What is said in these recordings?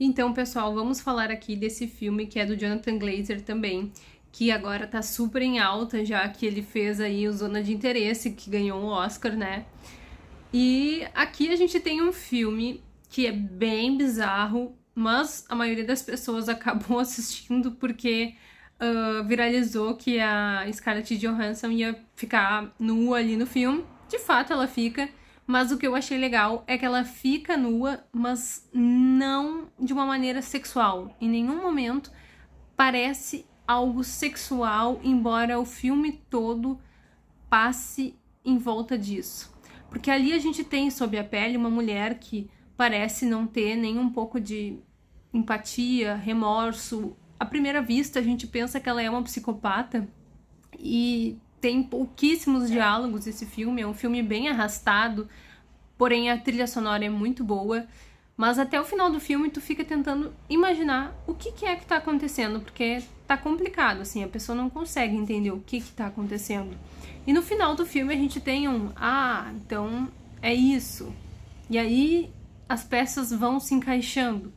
Então, pessoal, vamos falar aqui desse filme que é do Jonathan Glazer também, que agora tá super em alta, já que ele fez aí o Zona de Interesse, que ganhou um Oscar, né? E aqui a gente tem um filme que é bem bizarro, mas a maioria das pessoas acabou assistindo porque uh, viralizou que a Scarlett Johansson ia ficar nua ali no filme. De fato, ela fica. Mas o que eu achei legal é que ela fica nua, mas não de uma maneira sexual. Em nenhum momento parece algo sexual, embora o filme todo passe em volta disso. Porque ali a gente tem sob a pele uma mulher que parece não ter nem um pouco de empatia, remorso. À primeira vista, a gente pensa que ela é uma psicopata e tem pouquíssimos é. diálogos esse filme, é um filme bem arrastado, porém a trilha sonora é muito boa. Mas até o final do filme tu fica tentando imaginar o que, que é que tá acontecendo, porque tá complicado, assim, a pessoa não consegue entender o que que tá acontecendo. E no final do filme a gente tem um, ah, então é isso. E aí as peças vão se encaixando.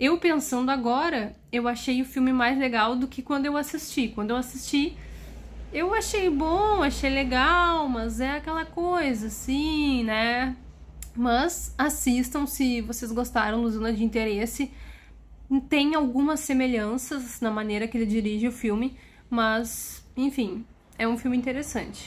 Eu pensando agora, eu achei o filme mais legal do que quando eu assisti. Quando eu assisti, eu achei bom, achei legal, mas é aquela coisa, assim, né? Mas assistam se vocês gostaram do Zona de Interesse. Tem algumas semelhanças na maneira que ele dirige o filme, mas, enfim, é um filme interessante.